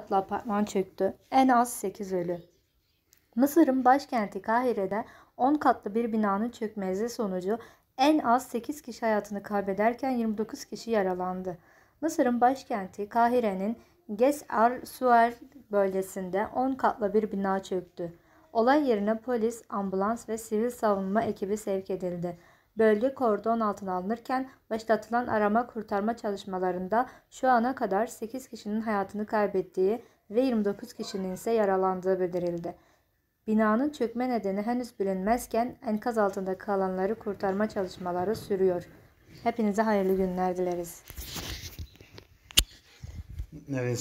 katlı apartman çöktü. En az 8 ölü. Mısır'ın başkenti Kahire'de 10 katlı bir binanın çökmesi sonucu en az 8 kişi hayatını kaybederken 29 kişi yaralandı. Mısır'ın başkenti Kahire'nin Ges Ar Suer bölgesinde 10 katlı bir bina çöktü. Olay yerine polis, ambulans ve sivil savunma ekibi sevk edildi. Bölge kordon altına alınırken başlatılan arama kurtarma çalışmalarında şu ana kadar 8 kişinin hayatını kaybettiği ve 29 kişinin ise yaralandığı bildirildi. Binanın çökme nedeni henüz bilinmezken enkaz altında kalanları kurtarma çalışmaları sürüyor. Hepinize hayırlı günler dileriz. Evet.